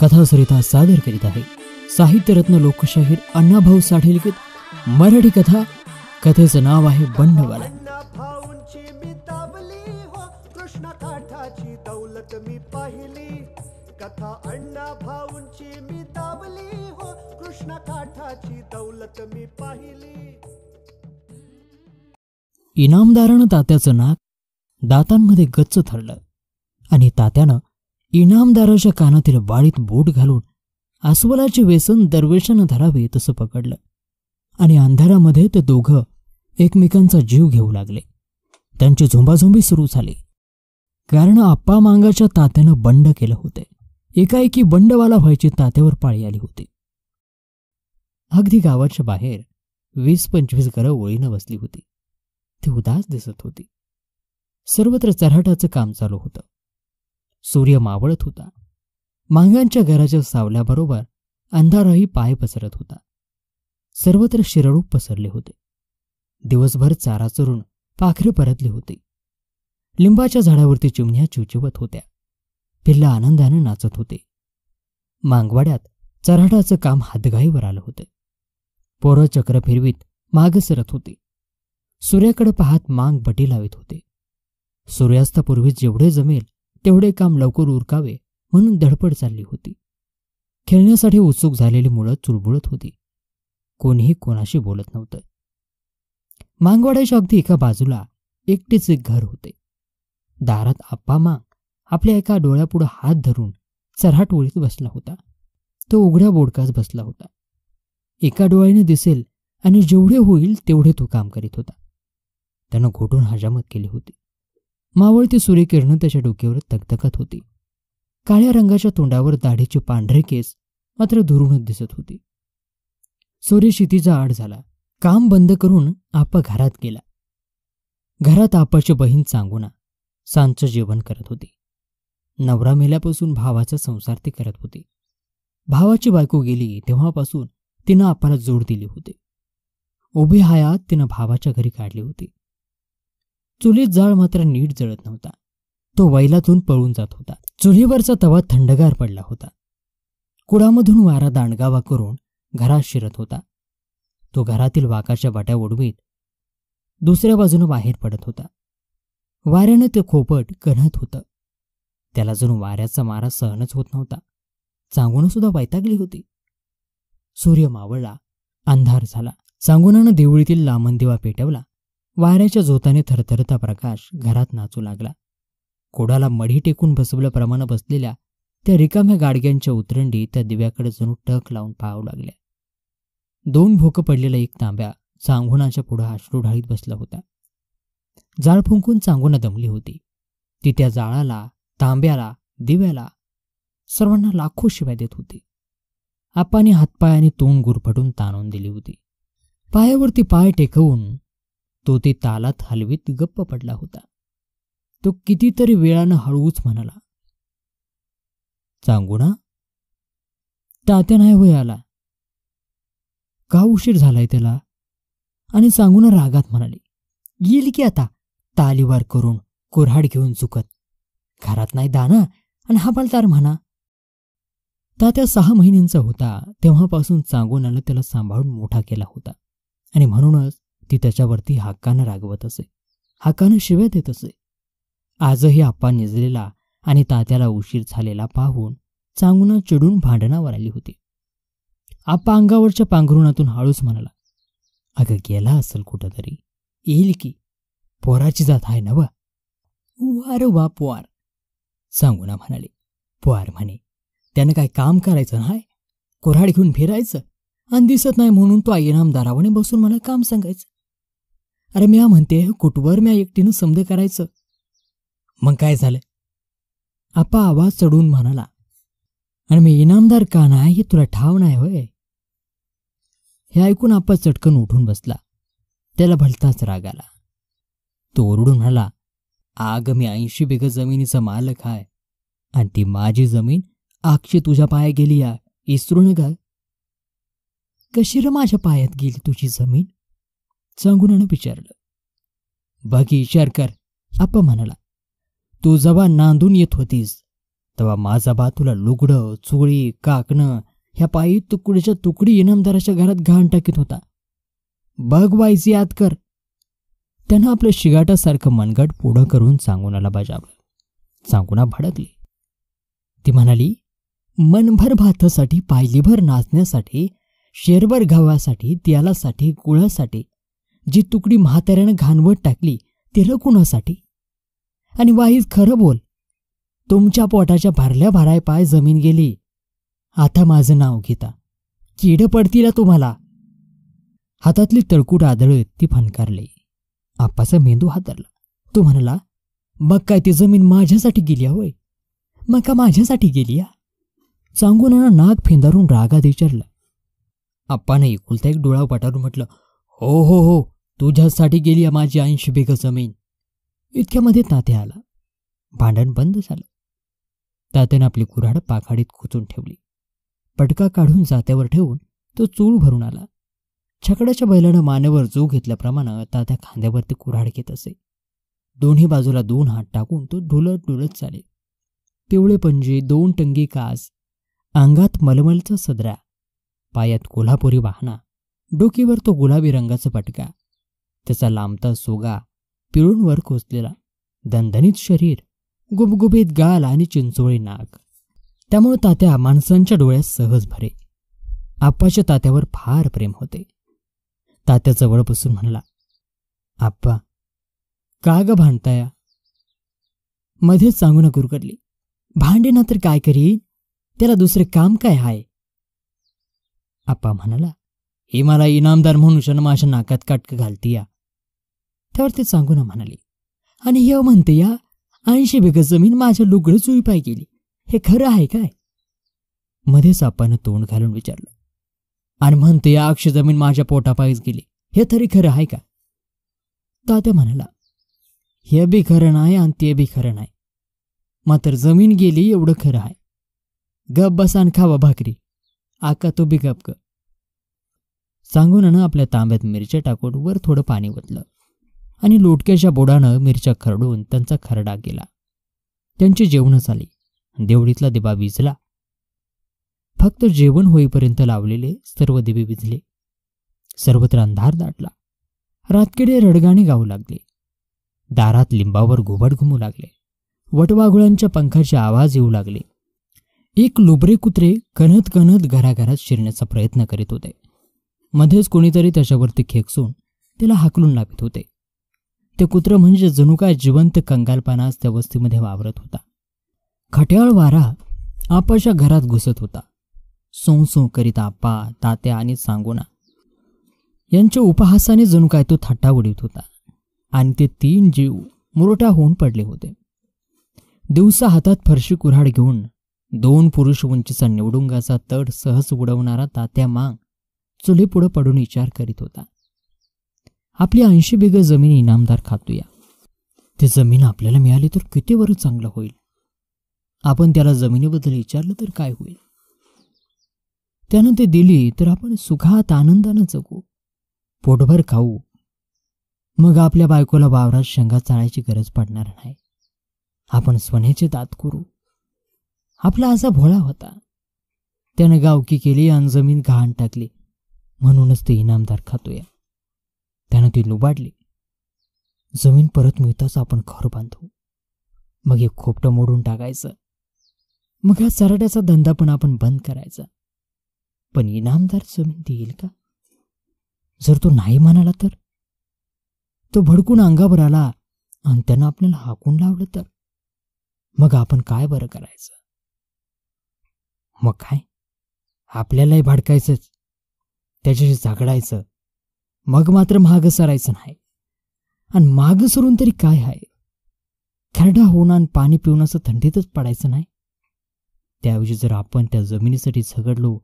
कथासरिता सादर करीत आहे साहित्यरत्न लोकशाहीर अण्णाभाऊ साठे लिखित मराठी कथा कथेचं नाव आहे बंडवाला हो, हो, इनामदारानं तात्याचं नाक दातांमध्ये गच्च ठरलं आणि तात्यानं इनामदाराच्या कानातील बाळीत बोट घालून अस्वलाचे व्यसन दरवेशानं धरावे तसं पकडलं आणि अंधारामध्ये ते दोघं एकमेकांचा जीव घेऊ लागले त्यांची झुंबाझुंबी सुरू झाली कारण आप्पा मांगाच्या तात्यानं बंड केलं होते एकाएकी बंडवाला व्हायची तात्यावर पाळी आली होती अगदी गावाच्या बाहेर वीस पंचवीस घरं ओळीनं बसली होती ती उदास दिसत होती सर्वत्र चराटाचं काम चालू होतं सूर्य मावळत होता मांगांच्या घराच्या सावल्याबरोबर अंधारही पाय पसरत होता सर्वत्र शिरळूप पसरले होते दिवसभर चारा चरून पाखरे परतले होते लिंबाच्या झाडावरती चिमण्या चिवचिवत होत्या पिल्ला आनंदाने नाचत होते मांगवाड्यात चराटाचं काम हातगाईवर आलं होतं पोरं चक्र फिरवीत माग सरत होते सूर्याकडे पाहत मांग बटी लावित होते सूर्यास्तापूर्वी जेवढे जमेल तेवढे काम लवकर उरकावे म्हणून धडपड चालली होती खेळण्यासाठी उत्सुक झालेली मुळं चुरबुळत होती कोणीही कोणाशी बोलत नव्हतं मांगवाड्याच्या अगदी एका बाजूला एकटेच एक घर होते दारात आप्पा मांग आपल्या एका डोळ्यापुढे हात धरून चरहाट ओळीत बसला होता तो उघड्या बोडकास बसला होता एका डोळ्याने दिसेल आणि जेवढे होईल तेवढे तो काम करीत होता त्यानं घोटून हजामत केली होती मावळती सूर्यकिरण त्याच्या डोक्यावर तकतकत होती काळ्या रंगाच्या तोंडावर दाढीचे पांढरे केस मात्र धुरूनच दिसत होती सूर्य शितीचा आड झाला काम बंद करून आपा घरात गेला घरात आपाची बहीण सांगुणा सांचं जेवण करत होती नवरा मेल्यापासून भावाचा संसार ती करत होती भावाची बायको गेली तेव्हापासून तिनं आपाला जोड दिली होती उभे हयात तिनं भावाच्या घरी काढली होती चुलीत जाळ मात्र नीट जळत नव्हता तो वैलातून पळून जात होता चुलीवरचा तवा थंडगार पडला होता कुडामधून वारा दांडगावा करून घरात शिरत होता तो घरातील वाकाच्या वाट्या ओढवीत दुसऱ्या बाजूनं बाहेर पडत होता वाऱ्यानं ते खोपट कणत होतं त्याला जणू वाऱ्याचा मारा सहनच होत नव्हता चांगून सुद्धा वैतागली होती सूर्य मावळला अंधार झाला चांगुणानं देवळीतील लामन दिवा पेटवला वाऱ्याच्या झोताने थरथरता प्रकाश घरात नाचू लागला कोडाला मढी टेकून बसवल्याप्रमाणे बसलेल्या त्या रिकाम्या गाडग्यांच्या उतरंडी त्या दिव्याकडे जणू टक लावून पाहू लागल्या दोन भोकं पडलेला एक तांब्या चांगुणाच्या पुढे आश्रू ढाळीत बसला होता जाळ फुंकून चांगुणा दमली होती ती त्या जाळाला तांब्याला दिव्याला सर्वांना लाखो शिवाय देत होती आपाने हातपाय आणि तोंड गुरफटून ताणून दिली होती पायावरती पाय टेकवून तो ते तालात हलवीत गप्प पडला होता तो कितीतरी वेळानं हळूच म्हणाला चांगुणा तात्या नाही होय आला का उशीर झालाय त्याला आणि सांगून रागात म्हणाले येईल की आता तालीवार करून कुऱ्हाड घेऊन चुकत घरात नाही दाना आणि हाबालदार म्हणा तात्या सहा महिन्यांचा होता तेव्हापासून चांगोनानं त्याला सांभाळून मोठा केला होता आणि म्हणूनच ती त्याच्यावरती हाकानं रागवत असे हाकानं शिव्या देत असे आजही आप्पा निजलेला आणि तात्याला उशीर झालेला पाहून चांगून चिडून भांडणावर आली होती आप्पा अंगावरच्या पांघरुणातून हाळूस म्हणाला अगं गेला असेल कुठंतरी येईल की पोराची जात आहे ना वा वार वा पोवार सांगूना म्हणाले पोवार म्हणे त्यानं काय काम करायचं नाय कोराड घेऊन फिरायचं आणि दिसत नाही म्हणून तो आईनामदारावाने बसून मला काम सांगायचं अरे म्या म्हणते कुठवर म्या एकटीनं समज करायचं मग काय झालं आपा आवाज चढून म्हणाला आणि मी इनामदार का नाही हे तुला ठाव नाही होय हे ऐकून आपा चटकन उठून बसला त्याला भलताच राग आला तो ओरडून म्हणाला आग मी ऐंशी बिघ जमिनीचा मालक आहे आणि ती माझी जमीन आक्षी तुझ्या पाया गेली या इसरून घाल कशी र माझ्या पायात गेली तुझी जमीन चांगुणानं विचारलं बाकी इशार कर आप्पा म्हणाला तू जेव्हा नांदून येत होतीस तेव्हा माझा बा तुला लुगडं चुळी काकणं ह्या पायी तुकडीच्या तुकडी इनामदाराच्या घरात घाण टाकीत होता बघ वायची याद कर त्यानं आपलं शिगाटासारखं मनगट पुढं करून चांगुणाला बजावलं चांगुणा भडकली ती म्हणाली मनभर भातासाठी पायलीभर नाचण्यासाठी शेरभर गव्हासाठी त्यालासाठी गुळासाठी जी तुकडी म्हाताऱ्यानं घाणवट टाकली तिला कुणासाठी आणि वाईज खरं बोल तुमच्या पोटाच्या भारल्या भाराय पाय जमीन गेली आता माझं नाव घेता किड पडतील तुम्हाला हातातली तळकूट आदळत ती फनकारली आप्पाचा मेंदू हातरला तो म्हणाला मग काय ती जमीन माझ्यासाठी गेली होय मग का माझ्यासाठी गेली या चांगुनानं नाक फेंदारून रागा विचारलं आप्पाने एकुलता एक डोळा पटारून म्हटलं हो हो हो तुझ्यासाठी गेली माझी ऐंशी बेग जमीन इतक्यामध्ये तात्या आला भांडण बंद झालं तात्यानं आपली कुऱ्हाड पाखाडीत खुचून ठेवली पटका काढून जात्यावर ठेवून तो चूळ भरून आला छकड्याच्या बैलानं मानेवर जो घेतल्याप्रमाणे तात्या खांद्यावरती कुऱ्हाड घेत असे दोन्ही बाजूला दोन हात टाकून तो ढुलत ढुलत चाले पिवळे पंजे दोन टंगी कास अंगात मलमलचा सदरा पायात कोल्हापुरी वाहना डोकीवर तो गुलाबी रंगाचा पटका त्याचा लांबता सोगा पिळूंवर खोचलेला दणदणीत शरीर गुबगुबीत गाल आणि चिंचोळी नाक त्यामुळे तात्या माणसांच्या डोळ्यात सहज भरे आप्पाच्या तात्यावर फार प्रेम होते तात्या जवळ बसून म्हणला आप्पा का ग भांडताया मध्येच सांगू ना कुरकडली भांडे ना तर काय करीन त्याला दुसरे काम काय हाय आप्पा म्हणाला हे मला इनामदार म्हणून माझ्या नाकात काटक घालतीया त्यावर ते चांगून म्हणाले आणि हे म्हणते या ऐंशी बिग जमीन माझ्या लुगडं चुईपाय गेली हे खरं आहे काय मध्ये सापानं तोंड घालून विचारलं आणि म्हणते या अक्ष जमीन माझ्या पोटापायीच गेली हे तरी खरं आहे का तात्या म्हणाला हे बी खरं नाही आणि ते बी खरं नाही मात्र जमीन गेली एवढं खरं आहे गप बसान खावा भाकरी आका तो बी गप ग सांगून आपल्या तांब्यात मिरच्या टाकून वर थोडं पाणी ओतलं आणि लोटक्याच्या बोडानं मिरच्या खरडून त्यांचा खरडा गेला त्यांची जेवणं झाली देवडीतला दिवा विजला फक्त जेवण होईपर्यंत लावलेले सर्व दिवे विजले सर्वत्र अंधार दाटला रातकिडे रडगाणे गाऊ लागले दारात लिंबावर घुबड घुमू लागले वटवाघुळांच्या पंखाचे आवाज येऊ लागले एक लुबरे कुत्रे कणत कणत घराघरात शिरण्याचा प्रयत्न करीत होते मध्येच कोणीतरी त्याच्यावरती खेकसून त्याला हाकलून लावित होते ते कुत्र म्हणजे जणू काय जिवंत कंगालपणाच त्या वस्तीमध्ये वावरत होता खट्याळ वारा आपाच्या घरात घुसत होता सोंसों करीत आपा तात्या आणि सांगोना यांच्या उपहासाने जणू काय तो थट्टा उडीत होता आणि ते तीन जीव मुरोटा होऊन पडले होते दिवसा हातात फरशी कुऱ्हाड घेऊन दोन पुरुष उंचीचा निवडुंगाचा तड सहज उडवणारा तात्या मांग चुलीपुढं पडून विचार करीत होता आपली ऐंशी बिग जमीन इनामदार खातूया ते जमीन आपल्याला मिळाली तर किती बरं चांगलं होईल आपण त्याला जमिनीबद्दल विचारलं तर काय होईल त्यानं ते दिली तर आपण सुखात आनंदानं जगू पोटभर खाऊ मग आपल्या बायकोला वावरात शंगा चाळायची गरज पडणार नाही आपण स्वनेचे दात करू आपला असा भोळा होता त्यानं गावकी केली आणि जमीन घाण टाकली म्हणूनच ते इनामदार खातोया त्यानं ती लुबाडली जमीन परत मिळताच आपण घर बांधू मग हे खोपटं मोडून टाकायचं मग हा चराट्याचा धंदा पण आपण बंद करायचा पण इनामदार जमीन देईल का जर तो नाही म्हणाला तर तो भडकून अंगावर आला आणि त्यानं आपल्याला हाकून लावलं तर मग आपण काय बरं करायचं मग काय आपल्यालाही भडकायचंच त्याच्याशी झगडायचं मग मात्र महाग सरायचं नाही आणि मागं सरून तरी काय आहे खरडा होणं पाणी पिऊन असं थंडीतच पडायचं नाही त्याऐवजी जर आपण त्या जमिनीसाठी झगडलो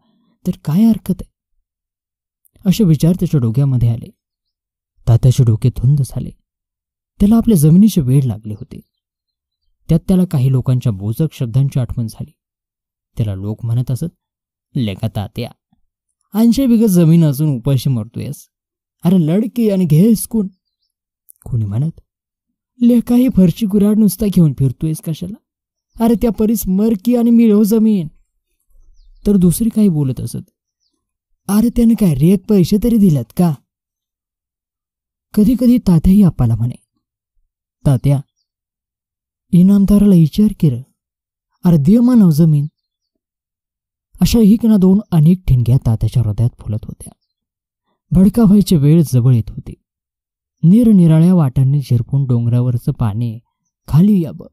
तर काय हरकत आहे असे विचार त्याच्या डोक्यामध्ये आले तात्याचे डोके धुंद झाले त्याला आपल्या जमिनीचे वेळ लागले होते त्यात त्याला काही लोकांच्या बोजक शब्दांची आठवण झाली त्याला लोक म्हणत असत लेखा तात्या आणशे बिगत जमीन असून उपाशी मरतोयस अरे लडके आणि घे कोण कोणी म्हणत लेखाही फरशी गुराड नुसता घेऊन फिरतोयस कशाला अरे त्या परीस मर की आणि मिळव जमीन तर दुसरी काही बोलत असत अरे त्यानं काय रेत पैसे तरी दिल्यात का कधी कधी तात्याही आपाला म्हणे तात्या इनामदाराला विचार केलं अरे दे मानव जमीन अशा एक ना दोन अनेक ठिणग्या तात्याच्या हृदयात फुलत होत्या भडकाभाईची वेळ जवळ येत होती निरनिराळ्या वाटांनी झिरपून डोंगरावरचं पाणी खाली यावं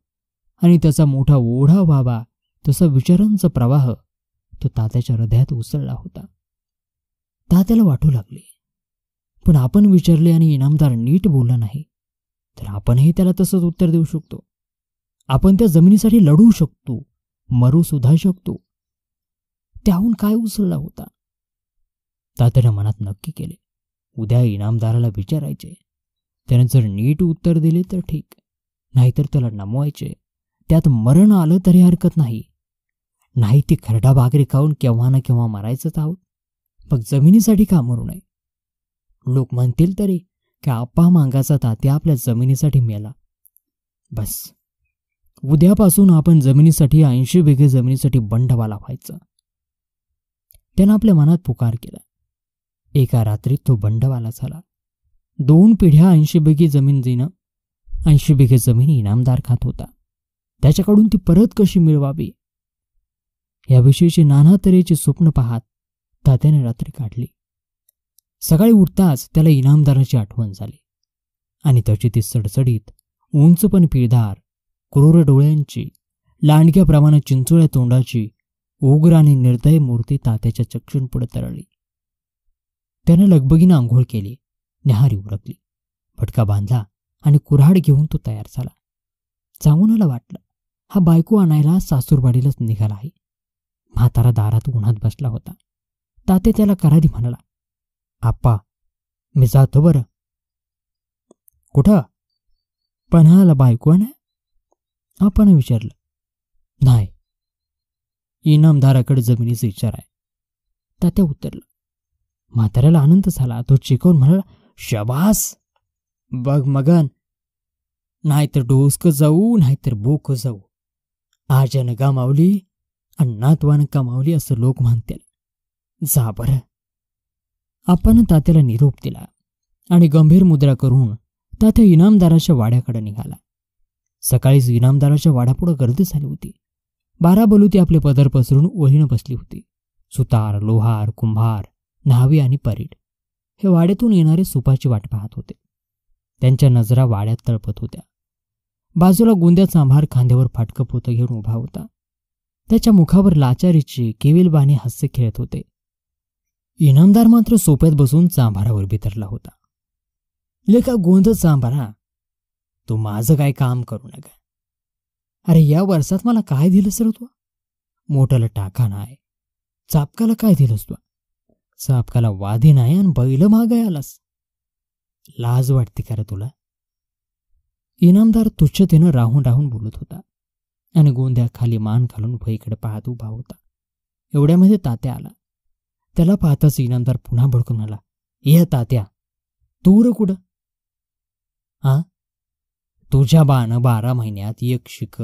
आणि त्याचा मोठा ओढा व्हावा तसा विचारांचा प्रवाह तो तात्याच्या हृदयात उसळला होता तात्याला वाटू लागले पण आपण विचारले आणि इनामदार नीट बोलला नाही तर आपणही त्याला तसंच उत्तर देऊ शकतो आपण त्या जमिनीसाठी लढू शकतो मरू सुद्धा शकतो त्याहून काय उसळला होता तात्यानं मनात नक्की केले उद्या इनामदाराला विचारायचे त्यानं जर नीट उत्तर दिले तर ठीक नाहीतर त्याला नमवायचे त्यात मरण आलं तरी हरकत नाही नाही ती खरडा बागरी खाऊन केव्हा ना केव्हा मरायचंच आहोत मग जमिनीसाठी का मरू नये लोक म्हणतील तरी की आप्पा मांगाचा तात्या आपल्या जमिनीसाठी मेला बस उद्यापासून आपण जमिनीसाठी ऐंशी बिघे जमिनीसाठी बंडवा व्हायचं त्यानं आपल्या मनात पुकार केला एका रात्रीत तो बंडवाला झाला दोन पिढ्या ऐंशी बिघे जमीन जिणं ऐंशी बिघे जमीन इनामदार खात होता त्याच्याकडून ती परत कशी मिळवावी याविषयीची नाना तऱ्हेचे स्वप्न पाहत तात्याने रात्री काढली सकाळी उठताच त्याला इनामदाराची आठवण झाली आणि त्याची ती सडसडीत उंच पण पिळदार क्रूर डोळ्यांची लांडक्याप्रमाणे चिंचोळ्या तोंडाची उग्र आणि निर्दय मूर्ती तात्याच्या पुढे तरळली त्यानं लगबगीनं आंघोळ केली निहारी उरकली फटका बांधला आणि कुऱ्हाड घेऊन तो तयार झाला जाऊनाला वाटलं हा बायको आणायला सासूरवाडीलाच निघाला आहे म्हातारा दारात उन्हात बसला होता ताते त्याला करारी म्हणाला आप्पा मी जातो बरं कुठं पन्हाला बायको आहे आपण विचारलं नाही इनामदाराकडे जमिनीचा विचार आहे तात्या उतरलं म्हाताऱ्याला आनंद झाला तो चिकवून म्हणाला शबास बघ मगन नाहीतर डोसक जाऊ नाहीतर बोक जाऊ आजन गमावली अन्नातवान कमावली असं लोक म्हणतील जा बर आपण तात्याला निरोप दिला आणि गंभीर मुद्रा करून तात्या इनामदाराच्या वाड्याकडे निघाला सकाळीच इनामदाराच्या वाड्यापुढे गर्दी झाली होती बारा बलुती आपले पदर पसरून ओळीनं बसली होती सुतार लोहार कुंभार न्हावी आणि परीड हे वाड्यातून येणारे सुपाची वाट पाहत होते त्यांच्या नजरा वाड्यात तळपत होत्या बाजूला गोंद्याचा आंभार खांद्यावर फाटकं पोतं घेऊन उभा होता त्याच्या मुखावर लाचारीची केविलबाणी हास्य खेळत होते इनामदार मात्र सोप्यात बसून चांभारावर भितरला होता लेखा गोंध चांभारा तू माझं काय काम करू नका अरे या वर्षात मला काय दिलं सर तू मोठ्याला टाका नाही चापकाला काय दिलंस तू चापकाला वादी नाही आणि बैल मागाय आलास लाज वाटते का रे तुला इनामदार तुच्छतेनं राहून राहून बोलत होता आणि गोंध्या खाली मान घालून भईकडे पाहत उभा होता एवढ्यामध्ये तात्या आला त्याला पाहताच इनामदार पुन्हा भडकून आला ये तात्या तू र कुठं हा तुझ्या बानं बारा महिन्यात एक शिक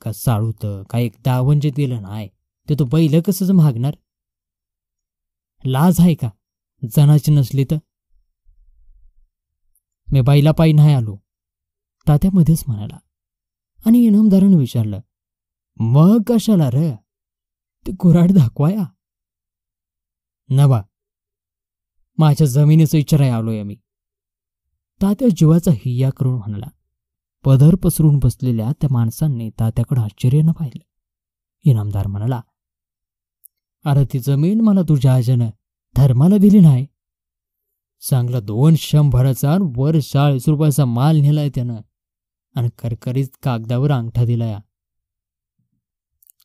का साळूत का एक दावंज दिलं नाही ते तू बैल कसं मागणार लाज आहे का जनाची नसली तर मी बाईला पायी नाही आलो तात्यामध्येच म्हणाला आणि इनामदारानं विचारलं मग कशाला र ते कुराड दाखवाया नवा माझ्या जमिनीचा विचाराय आलोय मी तात्या जीवाचा हिया करून म्हणाला पदर पसरून बसलेल्या त्या माणसांनी तात्याकडे न पाहिलं इनामदार म्हणाला अरे ती जमीन मला तुझ्या आजनं धर्माला दिली नाही चांगला दोन शंभराचा वर चाळीस रुपयाचा माल नेलाय त्यानं आणि करकरीत कागदावर अंगठा दिलाय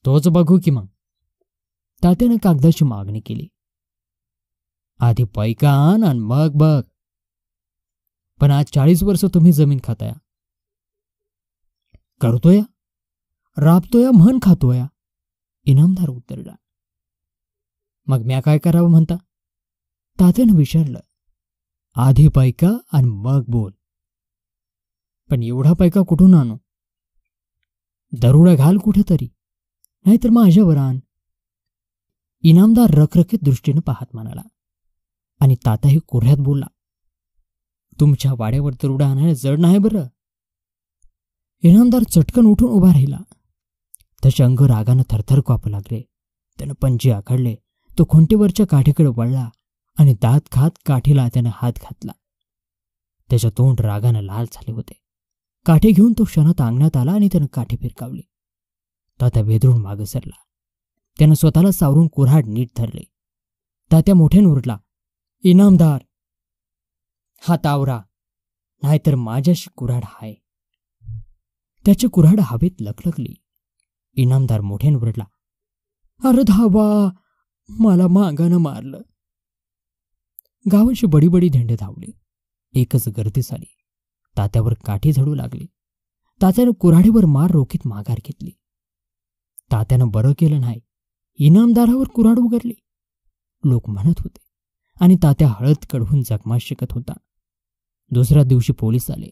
तोच बघू की मग तात्यानं कागदाची मागणी केली आधी पैका आण आणि मग बघ पण आज चाळीस वर्ष तुम्ही जमीन खाताय करतोय राबतोय म्हण खातोया इनामदार उतरला मग म्या काय करावं म्हणता तात्यानं विचारलं आधी पैका आणि मग बोल पण एवढा पैका कुठून आणू दरोडा घाल कुठेतरी नाहीतर माझ्यावर आण इनामदार रखरखीत दृष्टीनं पाहत म्हणाला आणि ताताही कोऱ्यात बोलला तुमच्या वाड्यावर दरोडा आणायला जड नाही बरं इनामदार चटकन उठून उभा राहिला त्याचे अंग रागानं थरथर कापू लागले त्यानं पंजे आखडले तो खुंटीवरच्या काठीकडे वळला आणि दात खात काठीला त्यानं हात घातला त्याच्या तोंड रागानं लाल झाले होते काठी घेऊन तो क्षणात अंगणात आला आणि त्यानं काठी फिरकावली तात्या वेदरून मागे सरला त्यानं स्वतःला सावरून कुऱ्हाड नीट धरले तात्या मोठ्यानं उरला इनामदार हा तावरा नाहीतर माझ्याशी कुऱ्हाड हाय त्याची कुऱ्हाड हवेत लखलखली इनामदार मोठ्यानं उरडला अरे धावा मला मागानं मारलं बडी बडी धेंडे धावली एकच गर्दी झाली तात्यावर काठी झडू लागली तात्यानं कुऱ्हाडीवर मार रोखीत माघार घेतली तात्यानं बरं केलं नाही इनामदारावर कुऱ्हाड उघडली लोक म्हणत होते आणि तात्या हळद कढवून जखमा शिकत होता दुसऱ्या दिवशी पोलीस आले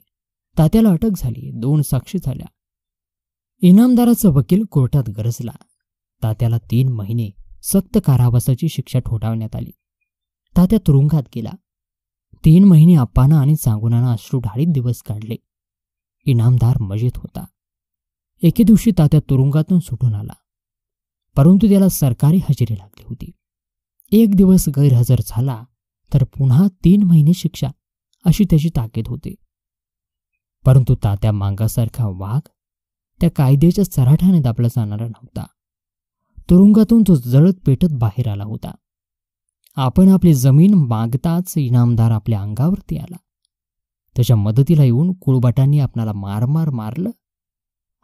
तात्याला अटक झाली दोन साक्षी झाल्या इनामदाराचा वकील कोर्टात गरजला तात्याला तीन महिने सक्त कारावासाची शिक्षा ठोठावण्यात आली तात्या तुरुंगात गेला तीन महिने आप्पानं आणि सांगुणानं अश्रू ढाळीत दिवस काढले इनामदार मजेत होता एके दिवशी तात्या तुरुंगातून सुटून आला परंतु त्याला सरकारी हजेरी लागली होती एक दिवस गैरहजर झाला तर पुन्हा तीन महिने शिक्षा अशी त्याची ताकीद होती परंतु तात्या मांगासारखा वाघ त्या कायद्याच्या चराठ्याने दाबला जाणारा नव्हता तुरुंगातून तो जळत पेटत बाहेर आला होता आपण आपली जमीन मागताच इनामदार आपल्या अंगावरती आला त्याच्या मदतीला येऊन कुळबाटांनी आपणाला मारमार मारलं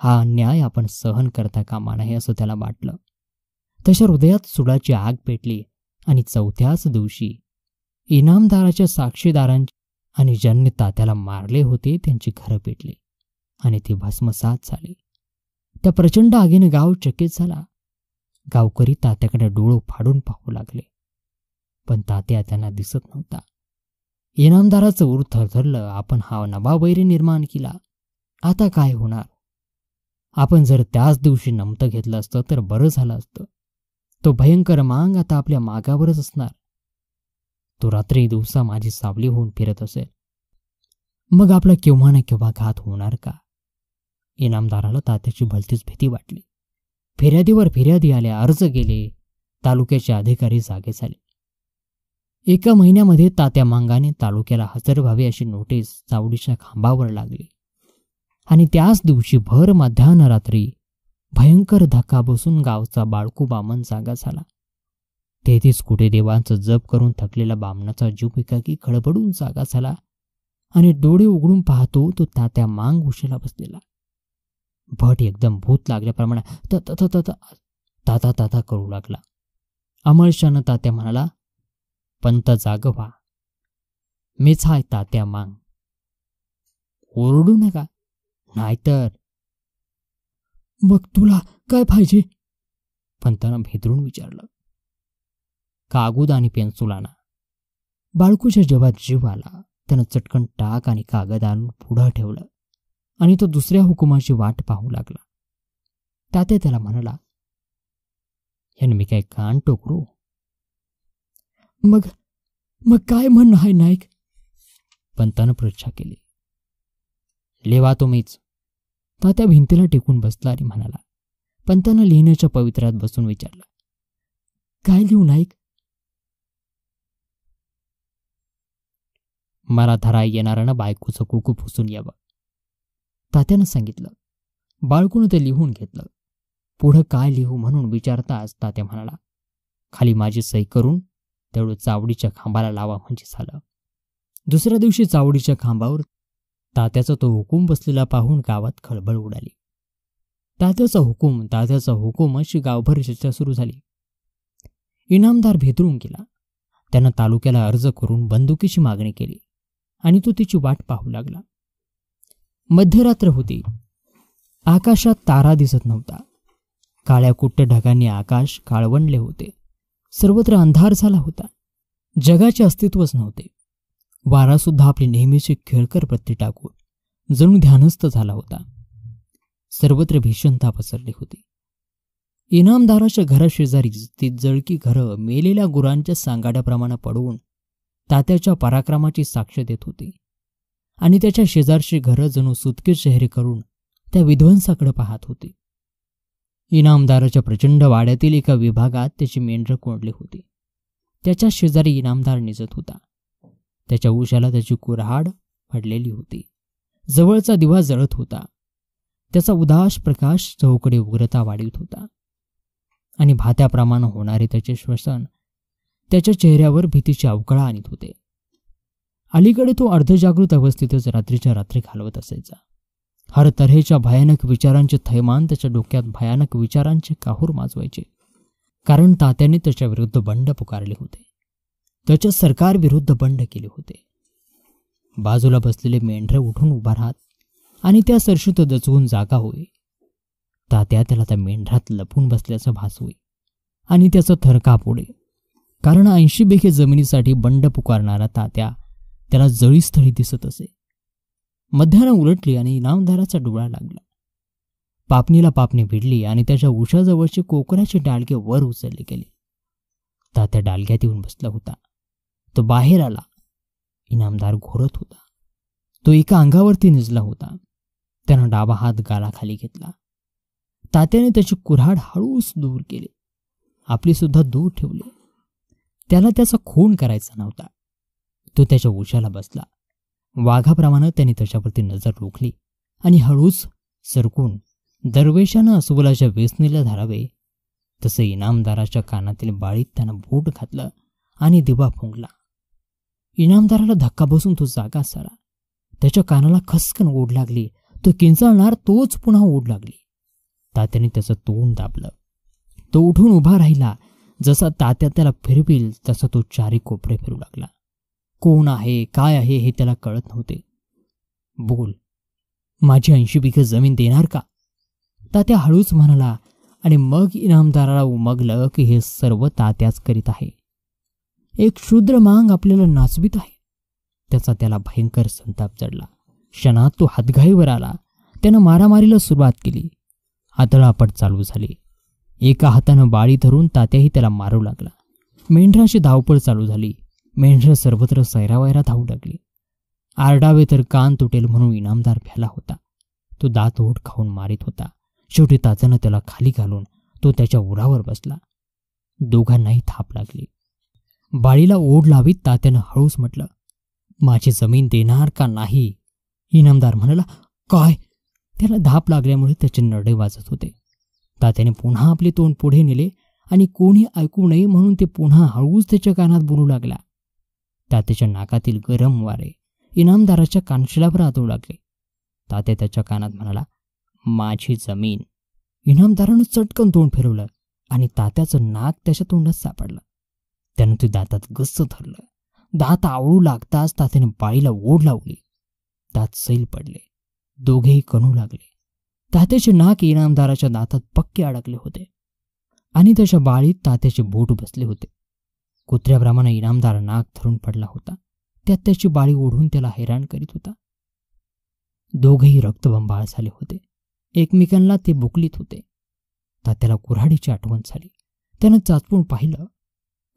हा अन्याय आपण सहन करता कामा नाही असं त्याला वाटलं तशा हृदयात सुडाची आग पेटली आणि चौथ्याच दिवशी इनामदाराच्या साक्षीदारांची आणि जन्यता त्याला मारले होते त्यांची घरं पेटली आणि ती भस्मसात झाली त्या प्रचंड आगीनं गाव चकित झाला गावकरी तात्याकडे डोळं फाडून पाहू लागले पण तात्या त्यांना दिसत नव्हता इनामदाराचं ऊर थरथरलं आपण हा नवा वैरी निर्माण केला आता काय होणार आपण जर त्याच दिवशी नमतं घेतलं असतं तर बरं झालं असतं तो भयंकर मांग आता आपल्या मागावरच असणार तो रात्री दिवसा माझी सावली होऊन फिरत असेल मग आपला केव्हा ना केव्हा घात होणार का इनामदाराला तात्याची भलतीच भीती वाटली फिर्यादीवर फिर्यादी आल्या अर्ज केले तालुक्याचे अधिकारी जागे झाले एका महिन्यामध्ये तात्या मांगाने तालुक्याला हजर व्हावे अशी नोटीस चावडीच्या खांबावर लागली आणि त्याच दिवशी भर मध्यान रात्री भयंकर धक्का बसून गावचा बाळकू बामन जागा झाला तेथेच कुठे देवांचं जप करून थकलेला बामणाचा जीव एकाकी खळबडून जागा झाला आणि डोळे उघडून पाहतो तो तात्या मांग उशीला बसलेला भट एकदम भूत लागल्याप्रमाणे त त ताता ताता करू लागला अमरशानं तात्या म्हणाला पंत जाग व्हा मीच हाय तात्या मांग ओरडू नका नाहीतर मग तुला काय पाहिजे पंतानं भेदरून विचारलं कागद आणि पेन्सुल आणा बाळकूच्या जेव्हा जीव आला त्यानं चटकन टाक आणि कागद आणून पुढं ठेवलं आणि तो दुसऱ्या हुकुमाची वाट पाहू लागला तात्या त्याला म्हणाला ह्यानं मी काय कान टोकरू मग मग काय म्हणणं आहे नाईक पंतानं परीक्षा केली लेवा मीच तात्या भिंतीला टेकून बसला आणि म्हणाला पंतानं लिहिण्याच्या पवित्र्यात बसून विचारलं काय लिहू नाईक मला धरा ना बायकोचं कुकू फुसून यावं तात्यानं सांगितलं बाळकून ते लिहून घेतलं पुढं काय लिहू म्हणून विचारताच तात्या म्हणाला खाली माझी सही करून तेवढं चावडीच्या खांबाला लावा म्हणजे झालं दुसऱ्या दिवशी चावडीच्या खांबावर तात्याचा तो हुकूम बसलेला पाहून गावात खळबळ उडाली तात्याचा हुकूम तात्याचा हुकूम अशी गावभर चर्चा सुरू झाली इनामदार भेदरून गेला त्यानं तालुक्याला अर्ज करून बंदुकीची मागणी केली आणि तो तिची वाट पाहू लागला मध्यरात्र होती आकाशात तारा दिसत नव्हता काळ्या कुट्ट ढगांनी आकाश काळवंडले होते सर्वत्र अंधार झाला होता जगाचे अस्तित्वच नव्हते वारासुद्धा आपली नेहमीची खेळकर प्रती टाकून जणू ध्यानस्थ झाला होता सर्वत्र भीषणता पसरली होती इनामदाराच्या घराशेजारी ती जळकी घरं मेलेल्या गुरांच्या सांगाड्याप्रमाणे पडवून तात्याच्या पराक्रमाची साक्ष देत होती आणि त्याच्या शेजारशी घरं जणू सुतके चेहरे करून त्या विध्वंसाकडे पाहत होती इनामदाराच्या प्रचंड वाड्यातील एका विभागात त्याची मेंढर कोंडली होती त्याच्या शेजारी इनामदार निजत होता त्याच्या उशाला त्याची कुऱ्हाड पडलेली होती जवळचा दिवा जळत होता त्याचा उदास प्रकाश चौकडे उग्रता वाढीत होता आणि भात्याप्रमाणे होणारे त्याचे श्वसन त्याच्या चेहऱ्यावर भीतीची अवकळा आणत होते अलीकडे तो अर्धजागृत अवस्थेतच रात्रीच्या रात्री घालवत असायचा हर तऱ्हेच्या भयानक विचारांचे थैमान त्याच्या डोक्यात भयानक विचारांचे काहूर माजवायचे कारण तात्याने विरुद्ध बंड पुकारले होते त्याच्या सरकारविरुद्ध बंड केले होते बाजूला बसलेले मेंढरे उठून उभा राहत आणि त्या सरशीत दचवून जागा होई तात्या त्याला त्या मेंढरात लपून बसल्याचं भास होई आणि त्याचं थरकाप उडे कारण ऐंशी बेखे जमिनीसाठी बंड पुकारणारा तात्या त्याला जळीस्थळी दिसत असे मध्यानं उलटली आणि इनामदाराचा डोळा लागला पापणीला पापणी भिडली आणि त्याच्या उशाजवळचे कोकराचे डालगे वर उचलले गेले तात्या डालग्यात येऊन बसला होता तो बाहेर आला इनामदार घोरत होता तो एका अंगावरती निजला होता त्यानं डाबा हात गालाखाली घेतला तात्याने त्याची कुऱ्हाड हळूच दूर केले आपली सुद्धा दूर ठेवली त्याला त्याचा खून करायचा नव्हता तो त्याच्या उशाला बसला वाघाप्रमाणे त्याने त्याच्यावरती नजर रोखली आणि हळूच सरकून दरवेशानं अस्वलाच्या व्यसनीला धारावे तसे इनामदाराच्या कानातील बाळीत त्यानं बोट घातलं आणि दिवा फुंकला इनामदाराला धक्का बसून तो जागा सारा त्याच्या कानाला खसकन ओढ लागली तो किंचाळणार तोच पुन्हा ओढ लागली तात्याने त्याचं तोंड दाबलं तो उठून उभा राहिला जसा तात्या त्याला फिरविल तसा तो चारी कोपरे फिरू लागला कोण आहे काय आहे हे त्याला कळत नव्हते बोल माझी ऐंशी पिकं जमीन देणार का तात्या हळूच म्हणाला आणि मग इनामदाराला उमगलं की हे सर्व तात्याच करीत आहे एक शूद्र मांग आपल्याला नाचवीत आहे त्याचा त्याला भयंकर संताप चढला क्षणात तो हातघाईवर आला त्यानं मारामारीला सुरुवात केली आतळापट चालू झाली एका हातानं बाळी धरून तात्याही त्याला मारू लागला मेंढराशी धावपळ चालू झाली मेंढरं सर्वत्र सैरावैरा धावू लागली आरडावे तर कान तुटेल म्हणून इनामदार भ्याला होता तो दात ओढ खाऊन मारित होता शेवटी ताचानं त्याला खाली घालून तो त्याच्या उरावर बसला दोघांनाही थाप लागली बाळीला ओढ लावीत तात्यानं हळूस म्हटलं माझी जमीन देणार का नाही इनामदार म्हणाला काय त्याला धाप लागल्यामुळे त्याचे नडे वाजत होते तात्याने पुन्हा आपले तोंड पुढे नेले आणि कोणी ऐकू नये म्हणून ते पुन्हा हळूच त्याच्या कानात बोलू लागला तात्याच्या नाकातील गरम वारे इनामदाराच्या कानशिलावर आदळू लागले तात्या त्याच्या कानात म्हणाला माझी जमीन इनामदारानं चटकन तोंड फिरवलं आणि तात्याचं नाक त्याच्या तोंडात सापडलं त्यानं ते दातात गस्स धरलं दात आवळू लागताच तात्याने बाळीला ओढ लावली दात सैल पडले दोघेही कणू लागले तात्याचे नाक इनामदाराच्या दातात पक्के अडकले होते आणि त्याच्या बाळीत तात्याचे बोट बसले होते कुत्र्याप्रमाणे इनामदार नाक धरून पडला होता त्यात त्याची बाळी ओढून त्याला हैराण करीत होता दोघेही रक्तबंबाळ झाले होते एकमेकांना ते बुकलीत होते त्याला कुऱ्हाडीची आठवण झाली त्यानं चाचपून पाहिलं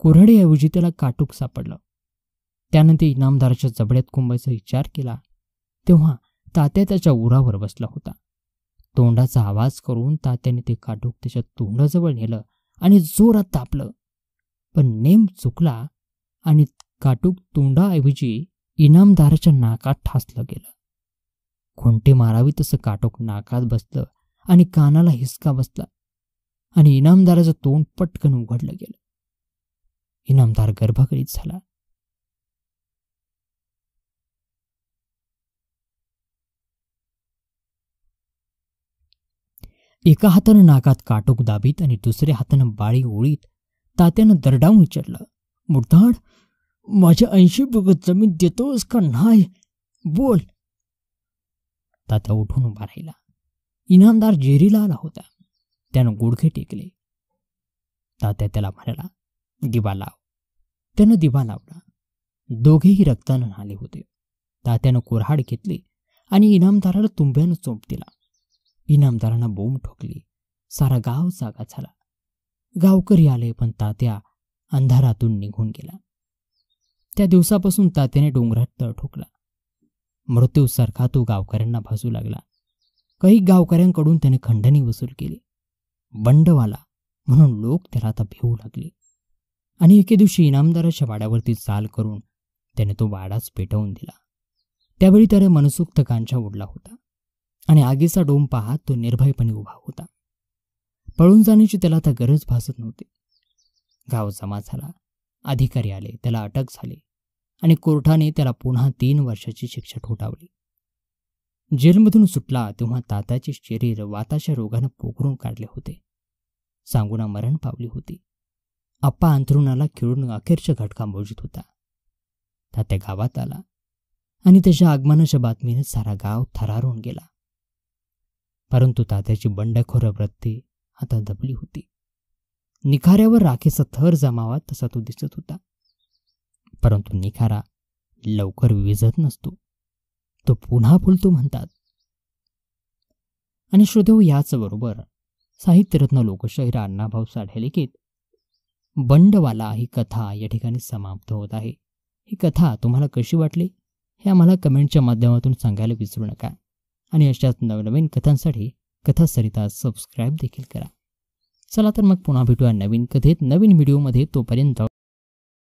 कुऱ्हाडीऐवजी त्याला काटूक सापडलं त्यानं ते इनामदाराच्या जबड्यात कुंबायचा विचार केला तेव्हा तात्या त्याच्या उरावर बसला होता तोंडाचा आवाज करून तात्याने ते काटूक त्याच्या तोंडाजवळ नेलं आणि जोरात तापलं पण नेम चुकला आणि काटूक तोंडाऐवजी इनामदाराच्या नाकात ठासलं गेलं खुंटे मारावी तसं काटोक नाकात बसलं आणि कानाला हिसका बसला आणि इनामदाराचं तोंड पटकन उघडलं गेलं इनामदार गर्भगरीत झाला एका हातानं नाकात काटोक दाबीत आणि दुसऱ्या हातानं बाळी ओळीत तात्यानं दरडावून विचारलं मुठाड माझ्या ऐंशी बघत जमीन देतोस का नाही बोल तात्या उठून उभा राहिला इनामदार जेरीला आला होता त्यानं गुडघे टेकले तात्या त्याला म्हणाला दिवा लाव त्यानं दिवा लावला दोघेही रक्तानं न्हाले होते तात्यानं कोरहाड घेतली आणि इनामदाराला तुंब्यानं चोप दिला इनामदारांना बोंब ठोकली सारा गाव जागा झाला गावकरी आले पण तात्या अंधारातून निघून गेला त्या दिवसापासून तात्याने डोंगरात तळ ठोकला मृत्यूसारखा तो गावकऱ्यांना भासू लागला काही गावकऱ्यांकडून त्याने खंडणी वसूल केली बंडवाला म्हणून लोक त्याला आता भिवू लागले आणि एके दिवशी इनामदाराच्या वाड्यावरती चाल करून त्याने तो वाडाच पेटवून दिला त्यावेळी त्याने मनसुक्त कांचा उडला होता आणि आगीचा डोम पाहत तो निर्भयपणे उभा होता पळून जाण्याची त्याला आता गरज भासत नव्हती गाव जमा झाला अधिकारी आले त्याला अटक झाली आणि कोर्टाने त्याला पुन्हा तीन वर्षाची शिक्षा ठोठावली जेलमधून सुटला तेव्हा ताताचे शरीर वाताच्या रोगानं पोखरून काढले होते सांगुणा मरण पावली होती आप्पा अंथरुणाला खिळून अखेरच्या घटका मोजित होता तात्या गावात आला आणि त्याच्या आगमनाच्या बातमीने सारा गाव थरारून गेला परंतु तात्याची बंडखोर वृत्ती आता दबली होती निखाऱ्यावर राखेचा थर जमावा तसा तो दिसत होता परंतु निखारा लवकर विझत नसतो तो पुन्हा फुलतो म्हणतात आणि श्रोदेव याचबरोबर साहित्यरत्न लोकशाहीर अण्णाभाऊ साठे लिखित बंडवाला ही कथा या ठिकाणी समाप्त होत आहे ही कथा तुम्हाला कशी वाटली हे आम्हाला कमेंटच्या माध्यमातून सांगायला विसरू नका आणि अशाच नवनवीन कथांसाठी कथा सरिता सबस्क्राईब देखील करा चला तर मग पुन्हा भेटूया नवीन कथेत नवीन व्हिडिओमध्ये तोपर्यंत